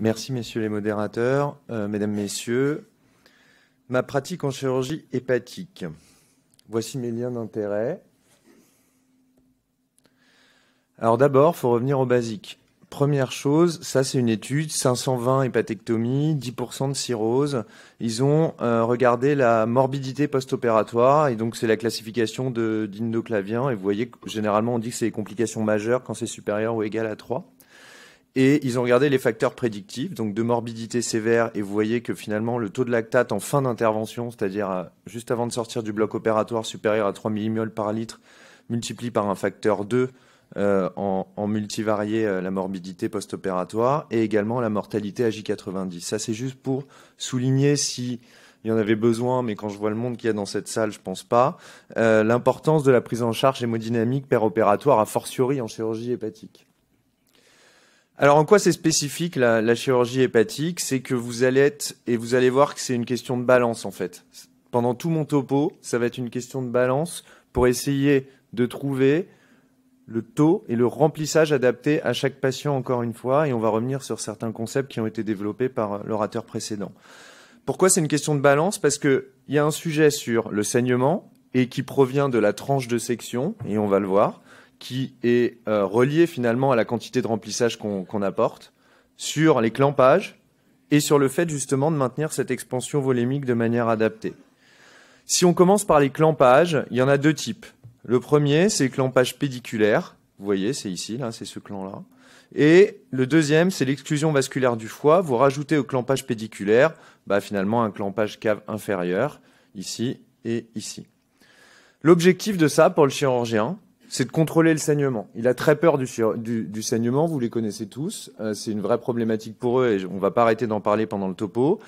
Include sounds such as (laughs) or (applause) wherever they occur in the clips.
Merci, messieurs les modérateurs, euh, mesdames, messieurs. Ma pratique en chirurgie hépatique. Voici mes liens d'intérêt. Alors d'abord, il faut revenir aux basiques. Première chose, ça c'est une étude, 520 hépatectomies, 10% de cirrhose. Ils ont euh, regardé la morbidité post-opératoire, et donc c'est la classification d'Indoclavien, et vous voyez, que généralement on dit que c'est les complications majeures quand c'est supérieur ou égal à 3. Et ils ont regardé les facteurs prédictifs, donc de morbidité sévère, et vous voyez que finalement le taux de lactate en fin d'intervention, c'est-à-dire euh, juste avant de sortir du bloc opératoire supérieur à 3 millimoles par litre, multiplie par un facteur 2 euh, en, multivarié euh, la morbidité post-opératoire et également la mortalité à J90. Ça c'est juste pour souligner si il y en avait besoin, mais quand je vois le monde qu'il y a dans cette salle, je pense pas. L'importance de la prise en charge hémodynamique péropératoire a fortiori en chirurgie hépatique. Alors en quoi c'est spécifique la, chirurgie hépatique C'est que vous allez être, et vous allez voir que c'est une question de balance en fait. Pendant tout mon topo, ça va être une question de balance pour essayer de trouver le taux et le remplissage adapté à chaque patient encore une fois, et on va revenir sur certains concepts qui ont été développés par euh, l'orateur précédent. Pourquoi c'est une question de balance Parce qu'il y a un sujet sur le saignement et qui provient de la tranche de section, et on va le voir qui est euh, relié finalement à la quantité de remplissage qu'on apporte sur les clampages et sur le fait justement de maintenir cette expansion volémique de manière adaptée. Si on commence par les clampages, il y en a deux types. Le premier, c'est le clampage pédiculaire. Vous voyez, c'est ici, là, c'est ce clan-là. Et le deuxième, c'est l'exclusion vasculaire du foie. Vous rajoutez au clampage pédiculaire, bah, finalement, un clampage cave inférieur, ici et ici. L'objectif de ça pour le chirurgien, c'est de contrôler le saignement. Il a très peur du, saignement, vous les connaissez tous. Euh, c'est une vraie problématique pour eux et on va pas arrêter d'en parler pendant le topo.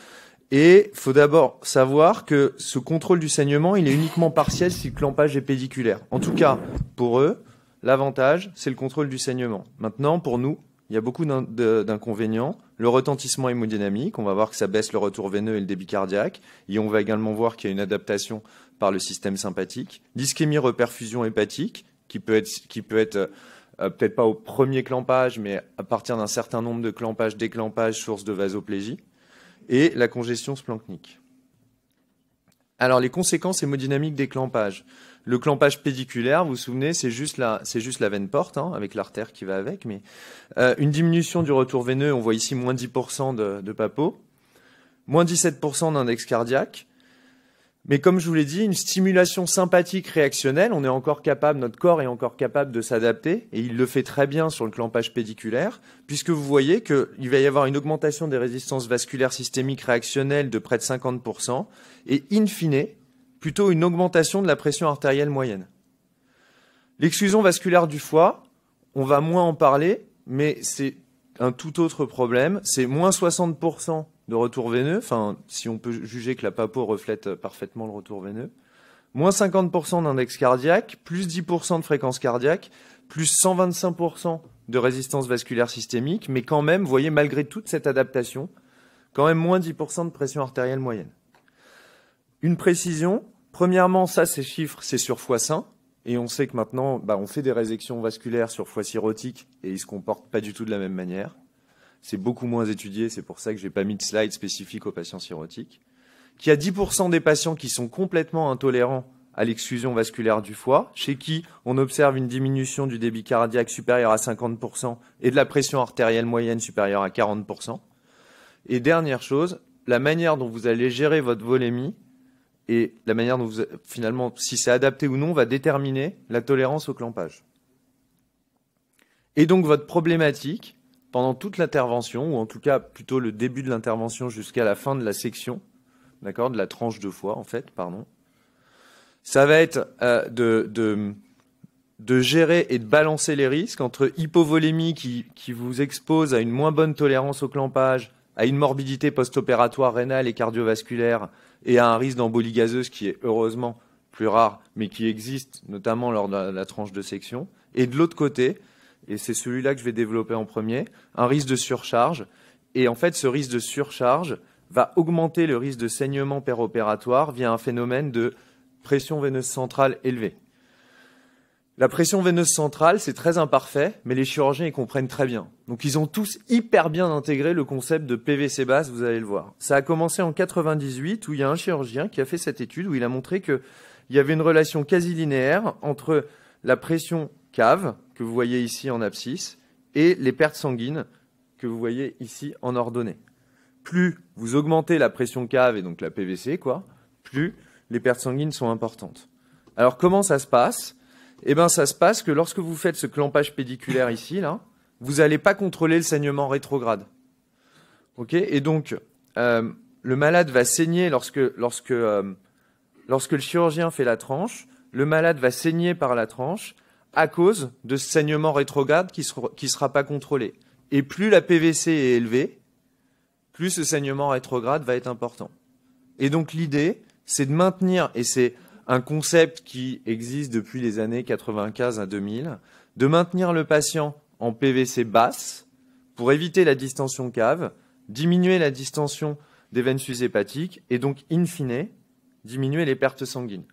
Et faut d'abord savoir que ce contrôle du saignement, il est uniquement partiel si le clampage est pédiculaire. En tout cas, pour eux, l'avantage, c'est le contrôle du saignement. Maintenant, pour nous, il y a beaucoup d'inconvénients. Le retentissement hémodynamique, on va voir que ça baisse le retour veineux et le débit cardiaque. Et on va également voir qu'il y a une adaptation par le système sympathique. L'ischémie reperfusion hépatique, qui peut être, qui peut être euh, peut-être pas au premier clampage, mais à partir d'un certain nombre de clampages, déclampages, source de vasoplégie, et la congestion splanchnique. Alors les conséquences hémodynamiques des clampages. Le clampage pédiculaire, vous vous souvenez, c'est juste la, juste la veine porte, hein, avec l'artère qui va avec, mais euh, une diminution du retour veineux, on voit ici moins 10% de, de moins 17% d'index cardiaque, mais comme je vous l'ai dit, une stimulation sympathique réactionnelle, on est encore capable, notre corps est encore capable de s'adapter, et il le fait très bien sur le clampage pédiculaire, puisque vous voyez qu'il va y avoir une augmentation des résistances vasculaires systémiques réactionnelles de près de 50%, et in fine, plutôt une augmentation de la pression artérielle moyenne. L'exclusion vasculaire du foie, on va moins en parler, mais c'est un tout autre problème. C'est moins 60% de retour veineux. Enfin, si on peut juger que la papo reflète parfaitement le retour veineux. Moins 50% d'index cardiaque, plus 10% de fréquence cardiaque, plus 125% de résistance vasculaire systémique, mais quand même, vous voyez, malgré toute cette adaptation, quand même moins 10% de pression artérielle moyenne. Une précision, premièrement, ça, ces chiffres, c'est sur foie sain, et on sait que maintenant, bah, on fait des résections vasculaires sur foie cirrhotique et ils se comportent pas du tout de la même manière. C'est beaucoup moins étudié, c'est pour ça que n'ai pas mis de slide spécifique aux patients cirrhotiques. Qu'il y a 10% des patients qui sont complètement intolérants à l'exclusion vasculaire du foie, chez qui on observe une diminution du débit cardiaque supérieur à 50% et de la pression artérielle moyenne supérieure à 40%. Et dernière chose, la manière dont vous allez gérer votre volémie et la manière dont vous, finalement, si c'est adapté ou non, va déterminer la tolérance au clampage. Et donc votre problématique, pendant toute l'intervention, ou en tout cas plutôt le début de l'intervention jusqu'à la fin de la section, d'accord, de la tranche de foie, en fait, pardon, ça va être euh, de, gérer et de balancer les risques entre hypovolémie qui vous expose à une moins bonne tolérance au clampage, à une morbidité post-opératoire rénale et cardiovasculaire et à un risque d'embolie gazeuse qui est heureusement plus rare, mais qui existe notamment lors de la, tranche de section. Et de l'autre côté, et c'est celui-là que je vais développer en premier, un risque de surcharge. Et en fait, ce risque de surcharge va augmenter le risque de saignement péropératoire via un phénomène de pression veineuse centrale élevée. La pression veineuse centrale, c'est très imparfait, mais les chirurgiens, y comprennent très bien. Donc ils ont tous hyper bien intégré le concept de PVC basse, vous allez le voir. Ça a commencé en 98, où il y a un chirurgien qui a fait cette étude, où il a montré qu'il y avait une relation quasi linéaire entre la pression cave, que vous voyez ici en abscisse, et les pertes sanguines, que vous voyez ici en ordonnée. Plus vous augmentez la pression cave, et donc la PVC, quoi, plus les pertes sanguines sont importantes. Alors comment ça se passe eh bien, ça se passe que lorsque vous faites ce clampage pédiculaire ici, là, vous n'allez pas contrôler le saignement rétrograde. Ok Et donc, euh, le malade va saigner lorsque, euh, lorsque, le chirurgien fait la tranche, le malade va saigner par la tranche à cause de ce saignement rétrograde qui ne sera, qui sera pas contrôlé. Et plus la PVC est élevée, plus ce saignement rétrograde va être important. Et donc l'idée, c'est de maintenir, et c'est un concept qui existe depuis les années 95 à 2000, de maintenir le patient en PVC basse pour éviter la distension cave, diminuer la distension des veines suzépatiques hépatiques et donc, in fine, diminuer les pertes sanguines.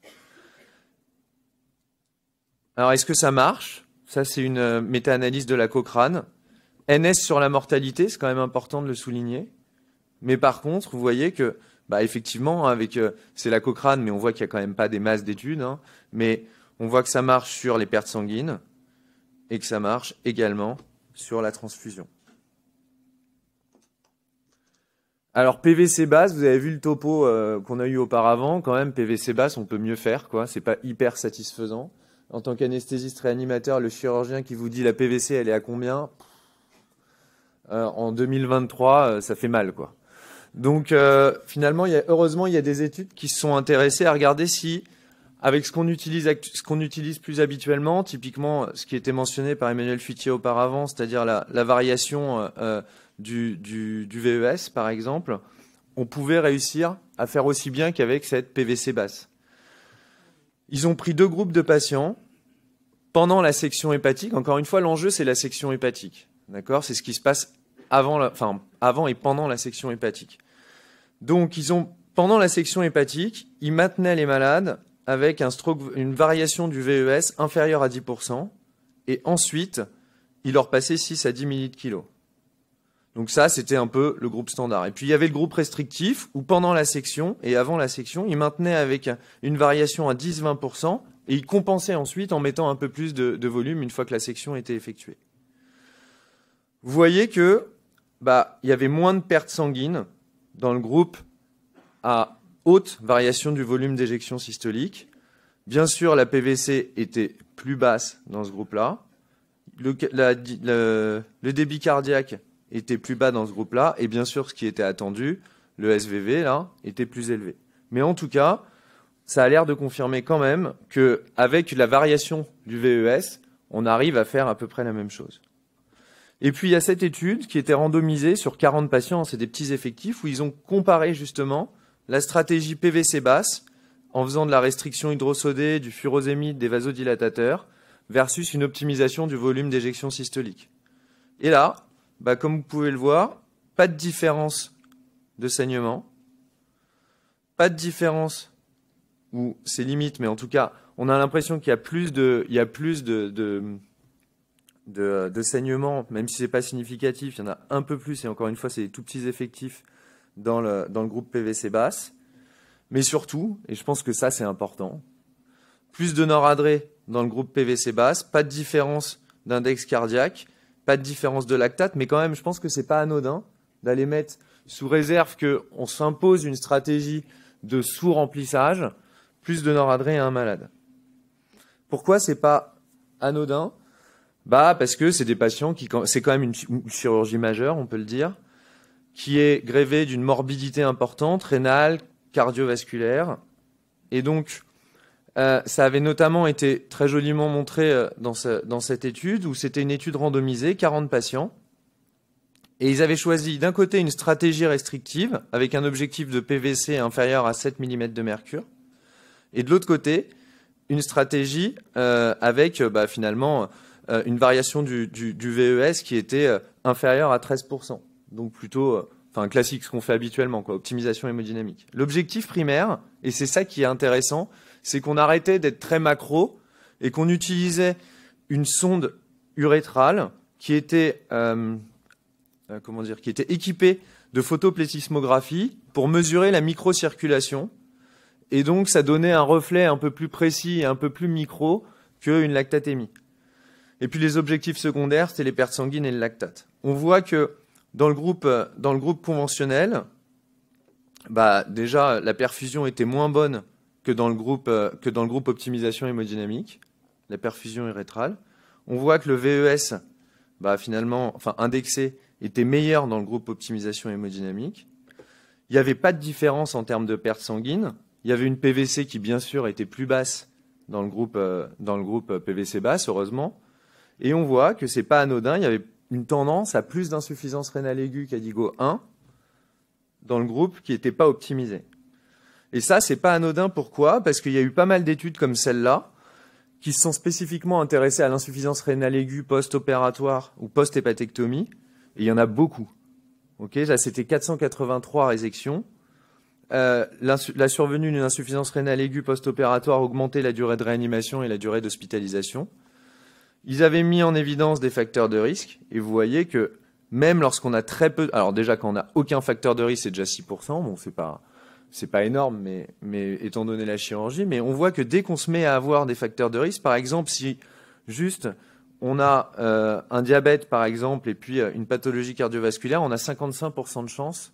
Alors, est-ce que ça marche Ça, c'est une euh, méta-analyse de la Cochrane. NS sur la mortalité, c'est quand même important de le souligner. Mais par contre, vous voyez que bah, effectivement, hein, avec euh, c'est la Cochrane, mais on voit qu'il n'y a quand même pas des masses d'études. Hein. mais on voit que ça marche sur les pertes sanguines et que ça marche également sur la transfusion. Alors PVC basse, vous avez vu le topo euh, qu'on a eu auparavant, quand même PVC basse, on peut mieux faire quoi, c'est pas hyper satisfaisant. En tant qu'anesthésiste réanimateur, le chirurgien qui vous dit la PVC elle est à combien euh, en 2023, ça fait mal quoi. Donc euh, finalement, il heureusement, il y a des études qui se sont intéressées à regarder si, avec ce qu'on utilise, ce qu'on utilise plus habituellement, typiquement ce qui était mentionné par Emmanuel Futier auparavant, c'est-à-dire la, variation euh, euh, du, du, VES, par exemple, on pouvait réussir à faire aussi bien qu'avec cette PVC basse. Ils ont pris deux groupes de patients pendant la section hépatique. Encore une fois, l'enjeu, c'est la section hépatique. D'accord C'est ce qui se passe avant, enfin, avant et pendant la section hépatique. Donc, ils ont, pendant la section hépatique, ils maintenaient les malades avec un stroke, une variation du VES inférieure à 10%, et ensuite, ils leur passaient 6 à 10 millilitres kg. Donc ça, c'était un peu le groupe standard. Et puis il y avait le groupe restrictif, où pendant la section et avant la section, ils maintenaient avec une variation à 10-20%, et ils compensaient ensuite en mettant un peu plus de volume une fois que la section était effectuée. Vous voyez que bah, il y avait moins de pertes sanguines dans le groupe à haute variation du volume d'éjection systolique. Bien sûr, la PVC était plus basse dans ce groupe-là. Le, débit cardiaque était plus bas dans ce groupe-là. Et bien sûr, ce qui était attendu, le SVV, là, était plus élevé. Mais en tout cas, ça a l'air de confirmer quand même qu'avec la variation du VES, on arrive à faire à peu près la même chose. Et puis il y a cette étude qui était randomisée sur 40 patients, c'est des petits effectifs, où ils ont comparé justement la stratégie PVC basse en faisant de la restriction hydrosodée, du furosémide, des vasodilatateurs, versus une optimisation du volume d'éjection systolique. Et là, bah, comme vous pouvez le voir, pas de différence de saignement, pas de différence, ou c'est limite, mais en tout cas, on a l'impression qu'il y a plus de, il y a plus de, de de, euh, saignement, même si ce n'est pas significatif, il y en a un peu plus, et encore une fois, c'est des tout petits effectifs dans le, dans le groupe PVC basse. Mais surtout, et je pense que ça c'est important, plus de noradré dans le groupe PVC basse, pas de différence d'index cardiaque, pas de différence de lactate, mais quand même, je pense que c'est pas anodin d'aller mettre sous réserve qu'on s'impose une stratégie de sous-remplissage, plus de noradré à un malade. Pourquoi c'est pas anodin bah parce que c'est des patients qui c'est quand même une, chirurgie majeure, on peut le dire, qui est grévée d'une morbidité importante rénale, cardiovasculaire, et donc euh, ça avait notamment été très joliment montré euh, dans, cette étude où c'était une étude randomisée, 40 patients, et ils avaient choisi d'un côté une stratégie restrictive avec un objectif de PVC inférieur à 7 mm de mercure, et de l'autre côté une stratégie euh, avec bah, finalement euh, une variation du, VES qui était euh, inférieure à 13%. Donc plutôt, euh, enfin classique, ce qu'on fait habituellement, quoi, optimisation hémodynamique. L'objectif primaire, et c'est ça qui est intéressant, c'est qu'on arrêtait d'être très macro et qu'on utilisait une sonde urétrale qui était, comment dire, qui était équipée de photoplétismographie pour mesurer la microcirculation. Et donc, ça donnait un reflet un peu plus précis et un peu plus micro qu'une lactatémie. Et puis les objectifs secondaires, c'est les pertes sanguines et le lactate. On voit que dans le groupe, euh, dans le groupe conventionnel, bah, déjà la perfusion était moins bonne que dans le groupe, euh, que dans le groupe optimisation hémodynamique, la perfusion urétrale. On voit que le VES, bah, finalement, enfin indexé, était meilleur dans le groupe optimisation hémodynamique. Il n'y avait pas de différence en termes de pertes sanguines. Il y avait une PVC qui, bien sûr, était plus basse dans le groupe, euh, dans le groupe PVC basse, heureusement. Et on voit que n'est pas anodin, il y avait une tendance à plus d'insuffisance rénale aiguë qu'ADIGO 1 dans le groupe qui n'était pas optimisé. Et ça, n'est pas anodin. Pourquoi Parce qu'il y a eu pas mal d'études comme celle-là qui se sont spécifiquement intéressées à l'insuffisance rénale aiguë post-opératoire ou post-hépatectomie. Et il y en a beaucoup. là, c'était 483 résections. Euh, la survenue d'une insuffisance rénale aiguë post-opératoire augmentait la durée de réanimation et la durée d'hospitalisation. Ils avaient mis en évidence des facteurs de risque, et vous voyez que même lorsqu'on a très peu, alors déjà quand on n'a aucun facteur de risque, c'est déjà 6%, bon c'est pas, c'est pas énorme, mais, mais étant donné la chirurgie, mais on voit que dès qu'on se met à avoir des facteurs de risque, par exemple si juste on a euh, un diabète par exemple et puis euh, une pathologie cardiovasculaire, on a 55% de chance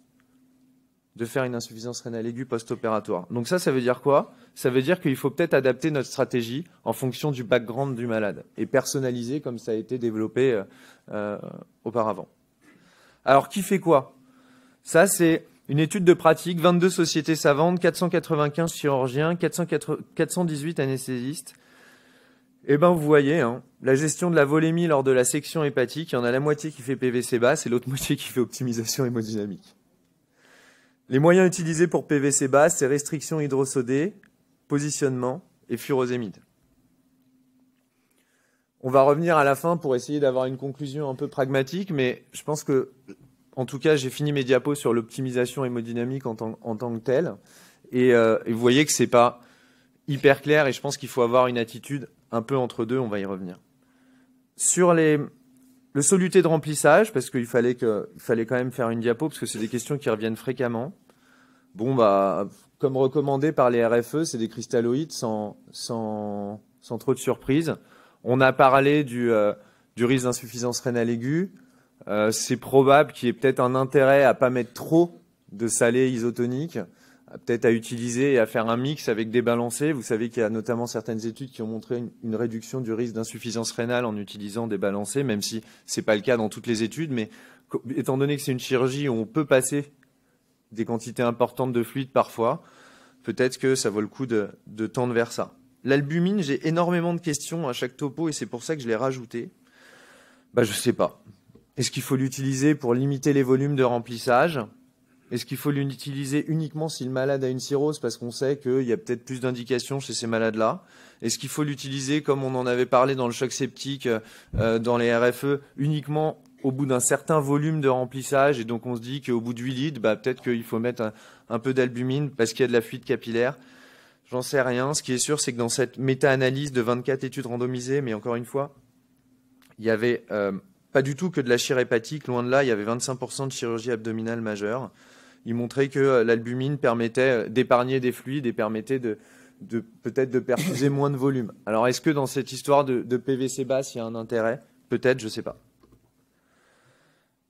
de faire une insuffisance rénale aiguë post-opératoire. Donc ça, ça veut dire quoi Ça veut dire qu'il faut peut-être adapter notre stratégie en fonction du background du malade et personnaliser comme ça a été développé euh, euh, auparavant. Alors qui fait quoi Ça, c'est une étude de pratique, 22 sociétés savantes, 495 chirurgiens, 418 anesthésistes. Eh ben, vous voyez, hein, la gestion de la volémie lors de la section hépatique, il y en a la moitié qui fait PVC basse et l'autre (laughs) moitié qui fait optimisation hémodynamique. Les moyens utilisés pour PVC basse, c'est restriction hydrosodée, positionnement et furosémide. On va revenir à la fin pour essayer d'avoir une conclusion un peu pragmatique, mais je pense que, en tout cas, j'ai fini mes diapos sur l'optimisation hémodynamique en tant, que telle. Euh, et, vous voyez que c'est pas hyper clair et je pense qu'il faut avoir une attitude un peu entre deux, on va y revenir. Sur les, le soluté de remplissage, parce qu'il fallait, fallait quand même faire une diapo, parce que c'est des questions qui reviennent fréquemment. Bon, bah, comme recommandé par les RFE, c'est des cristalloïdes sans, trop de surprise. On a parlé du, euh, du risque d'insuffisance rénale aiguë. Euh, c'est probable qu'il y ait peut-être un intérêt à pas mettre trop de salé isotonique peut-être à utiliser et à faire un mix avec des balancés. Vous savez qu'il y a notamment certaines études qui ont montré une, réduction du risque d'insuffisance rénale en utilisant des balancés, même si ce n'est pas le cas dans toutes les études. Mais étant donné que c'est une chirurgie où on peut passer des quantités importantes de fluides parfois, peut-être que ça vaut le coup de, de tendre vers ça. L'albumine, j'ai énormément de questions à chaque topo et c'est pour ça que je l'ai rajouté. Bah, je sais pas. Est-ce qu'il faut l'utiliser pour limiter les volumes de remplissage est-ce qu'il faut l'utiliser uniquement si le malade a une cirrhose parce qu'on sait qu'il y a peut-être plus d'indications chez ces malades-là Est-ce qu'il faut l'utiliser comme on en avait parlé dans le choc sceptique, euh, euh, dans les RFE, uniquement au bout d'un certain volume de remplissage et donc on se dit qu'au bout de huit litres, bah, peut-être qu'il faut mettre un, peu d'albumine parce qu'il y a de la fuite capillaire J'en sais rien. Ce qui est sûr, c'est que dans cette méta-analyse de 24 études randomisées, mais encore une fois, il y avait euh, pas du tout que de la chire hépatique, loin de là, il y avait 25% de chirurgie abdominale majeure il montrait que euh, l'albumine permettait euh, d'épargner des fluides et permettait de, peut-être de perfuser moins de volume. Alors est-ce que dans cette histoire de, de PVC basse, il y a un intérêt Peut-être, je ne sais pas.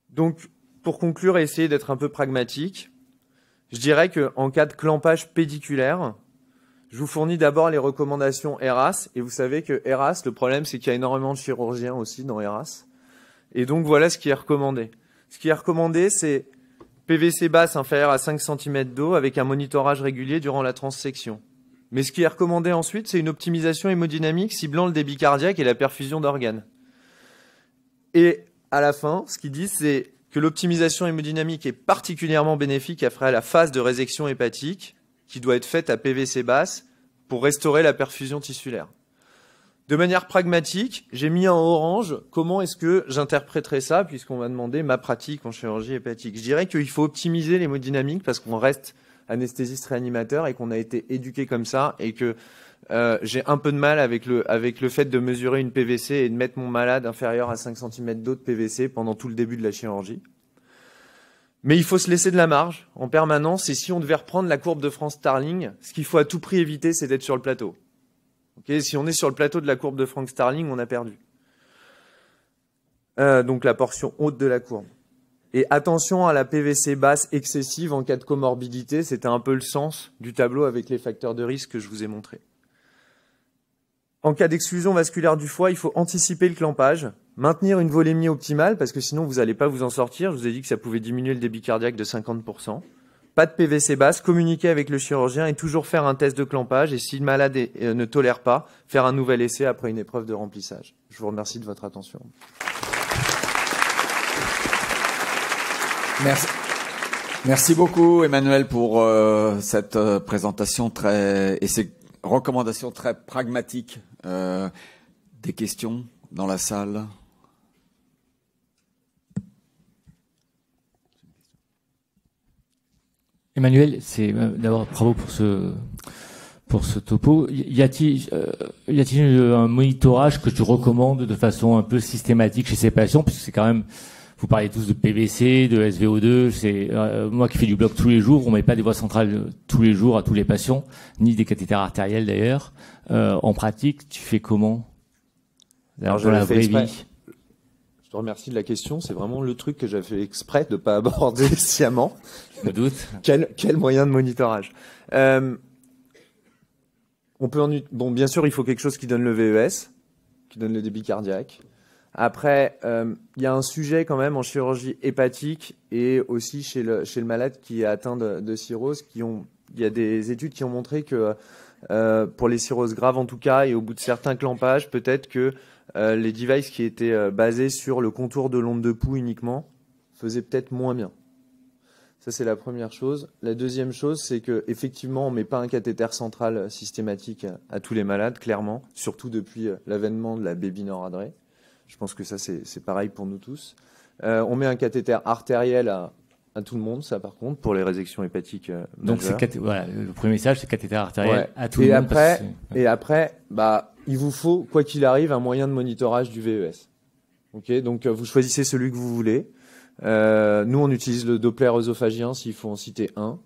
Donc, pour conclure et essayer d'être un peu pragmatique, je dirais qu'en cas de clampage pédiculaire, je vous fournis d'abord les recommandations ERAS. Et vous savez que ERAS, le problème, c'est qu'il y a énormément de chirurgiens aussi dans ERAS. Et donc, voilà ce qui est recommandé. Ce qui est recommandé, c'est PVC basse inférieure à 5 cm d'eau avec un monitorage régulier durant la transsection. Mais ce qui est recommandé ensuite, c'est une optimisation hémodynamique ciblant le débit cardiaque et la perfusion d'organes. Et à la fin, ce qu'ils disent, c'est que l'optimisation hémodynamique est particulièrement bénéfique après la phase de résection hépatique qui doit être faite à PVC basse pour restaurer la perfusion tissulaire. De manière pragmatique, j'ai mis en orange comment est-ce que j'interpréterais ça, puisqu'on m'a demandé ma pratique en chirurgie hépatique. Je dirais qu'il faut optimiser les l'hémodynamique parce qu'on reste anesthésiste réanimateur et qu'on a été éduqué comme ça et que euh, j'ai un peu de mal avec le, avec le fait de mesurer une PVC et de mettre mon malade inférieur à 5 cm d'eau de PVC pendant tout le début de la chirurgie. Mais il faut se laisser de la marge en permanence et si on devait reprendre la courbe de France Starling, ce qu'il faut à tout prix éviter, c'est d'être sur le plateau si on est sur le plateau de la courbe de Frank Starling, on a perdu. Euh, donc la portion haute de la courbe. Et attention à la PVC basse excessive en cas de comorbidité, c'était un peu le sens du tableau avec les facteurs de risque que je vous ai montré. En cas d'exclusion vasculaire du foie, il faut anticiper le clampage, maintenir une volémie optimale parce que sinon vous n'allez pas vous en sortir. Je vous ai dit que ça pouvait diminuer le débit cardiaque de 50%. Pas de PVC basse, communiquer avec le chirurgien et toujours faire un test de clampage. Et si le malade euh, ne tolère pas, faire un nouvel essai après une épreuve de remplissage. Je vous remercie de votre attention. Merci. beaucoup Emmanuel pour euh, cette euh, présentation très et ces recommandations très pragmatiques. des questions dans la salle Emmanuel, c'est euh, d'abord bravo pour ce pour ce topo. Y a-t-il euh, euh, un monitorage que tu recommandes de façon un peu systématique chez ces patients, puisque c'est quand même vous parlez tous de PVC, de SVO2. C'est moi qui fais du bloc tous les jours. On met pas des voies centrales tous les jours à tous les patients, ni des cathéters artériels d'ailleurs. en pratique, tu fais comment Alors, dans je la vraie vie je te remercie de la question. C'est vraiment le truc que j'avais fait exprès de ne pas (laughs) aborder sciemment. Je me doute. quel, moyen de monitorage euh, on peut bon, bien sûr, il faut quelque chose qui donne le VES, qui donne le débit cardiaque. Après, euh, il y a un sujet quand même en chirurgie hépatique et aussi chez le, malade qui est atteint de, de cirrhose. Il y a des études qui ont montré que euh, pour les cirrhoses graves en tout cas, et au bout de certains clampages, peut-être que euh, les devices qui étaient euh, basés sur le contour de l'onde de pouls uniquement faisaient peut-être moins bien. Ça c'est la première chose. La deuxième chose, c'est que effectivement, on met pas un cathéter central systématique à, tous les malades, clairement, surtout depuis l'avènement de la baby noradrée. Je pense que ça c'est pareil pour nous tous. on met un cathéter artériel à à tout le monde, ça par contre, pour les résections hépatiques. Euh, donc c'est voilà, le premier message, c'est cathéter artériel à tout et le après, monde. Et après, bah, il vous faut, quoi qu'il arrive, un moyen de monitorage du VES. Ok, donc euh, vous choisissez celui que vous voulez. Euh, nous, on utilise le Doppler œsophagien s'il faut en citer un,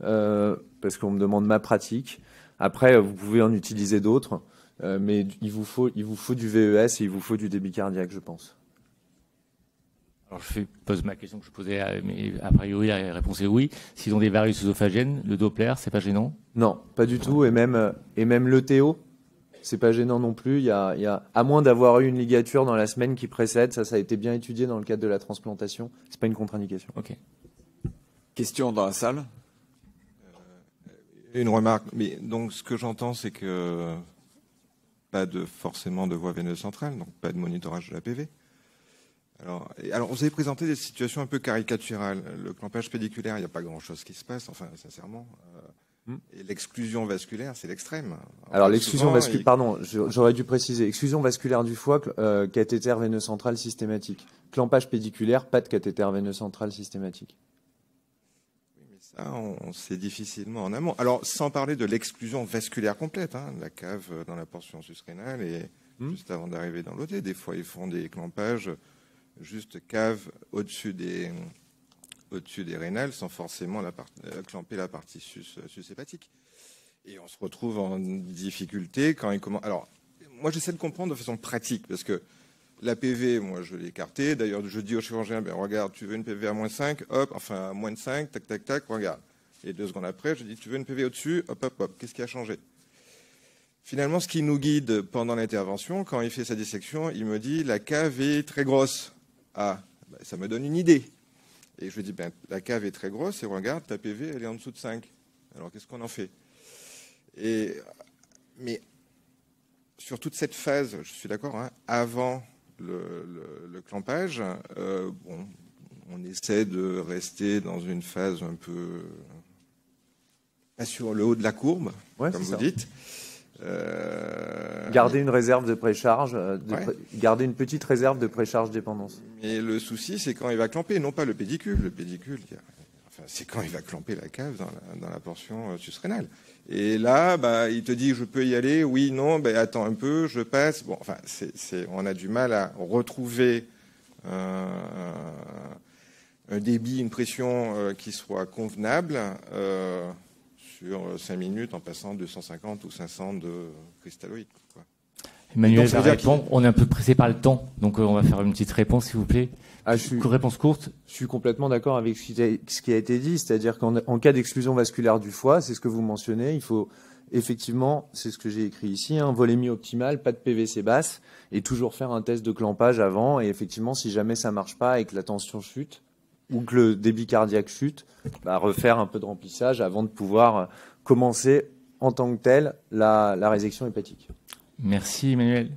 parce qu'on me demande ma pratique. Après, vous pouvez en utiliser d'autres, mais il vous faut, il vous faut du VES et il vous faut du débit cardiaque, je pense je pose ma question que je posais, mais a priori la réponse est oui. S'ils ont des varices œsophagiennes, le Doppler, c'est pas gênant Non, pas du tout. Et même, euh, et même le c'est pas gênant non plus. Il y a, à moins d'avoir eu une ligature dans la semaine qui précède, ça, ça a été bien étudié dans le cadre de la transplantation. C'est pas une contre-indication. Ok. Question dans la salle euh, une remarque. Mais donc, ce que j'entends, c'est que euh, pas de forcément de voie veineuse centrale, donc pas de monitorage de la PV. Alors, alors, vous avez présenté des situations un peu caricaturales. Le clampage pédiculaire, il n'y a pas grand-chose qui se passe, enfin, sincèrement. Euh, hmm. Et l'exclusion vasculaire, c'est l'extrême. Alors l'exclusion vasculaire, pardon, j'aurais dû préciser, exclusion vasculaire du foie, euh, cathéter veineux central systématique. Clampage pédiculaire, pas de cathéter veineux central systématique. Oui, mais ça, on, sait difficilement en amont. Alors sans parler de l'exclusion vasculaire complète, hein, la cave euh, dans la portion susrénale et hmm. juste avant d'arriver dans l'OT, des fois ils font des clampages juste cave au-dessus des, au rénales sans forcément euh, clamper la partie sus, euh, hépatique. Et on se retrouve en difficulté quand il commence. Alors, moi, j'essaie de comprendre de façon pratique parce que la PV, moi, je l'ai écartée. D'ailleurs, je dis au chirurgien, ben, regarde, tu veux une PV à moins 5, hop, enfin, à moins de 5, tac, tac, tac, regarde. Et deux secondes après, je dis, tu veux une PV au-dessus, hop, hop, hop, qu'est-ce qui a changé Finalement, ce qui nous guide pendant l'intervention, quand il fait sa dissection, il me dit, la cave est très grosse. Ah, bah, ça me donne une idée. Et je lui dis, ben, la cave est très grosse et regarde, ta PV, elle est en dessous de 5. Alors qu'est-ce qu'on en fait et, Mais sur toute cette phase, je suis d'accord, hein, avant le, clampage, euh, on essaie de rester dans une phase un peu pas sur le haut de la courbe, comme vous dites. Euh, garder une réserve de précharge, euh, garder une petite réserve de précharge dépendance. Mais le souci, c'est quand il va clamper, non pas le pédicule. Le pédicule, c'est quand il va clamper la cave dans la, portion euh, susrénale. Et là, bah, il te dit, je peux y aller, oui, non, bah, attends un peu, je passe. Bon, enfin, c'est, on a du mal à retrouver un débit, une pression qui soit convenable sur 5 minutes en passant de ou 500 de cristalloïdes. Emmanuel On est un peu pressé par le temps, donc euh, on va faire une petite réponse, s'il vous plaît. Ah, je réponse courte. Je suis complètement d'accord avec ce qui a été dit, c'est-à-dire qu'en cas d'exclusion vasculaire du foie, c'est ce que vous mentionnez, il faut effectivement, c'est ce que j'ai écrit ici, un hein, volémie optimal pas de PVC basse, et toujours faire un test de clampage avant, et effectivement, si jamais ça marche pas et que la tension chute, ou que le débit cardiaque chute, bah, refaire un peu de remplissage avant de pouvoir commencer en tant que tel la résection hépatique. Merci Emmanuel.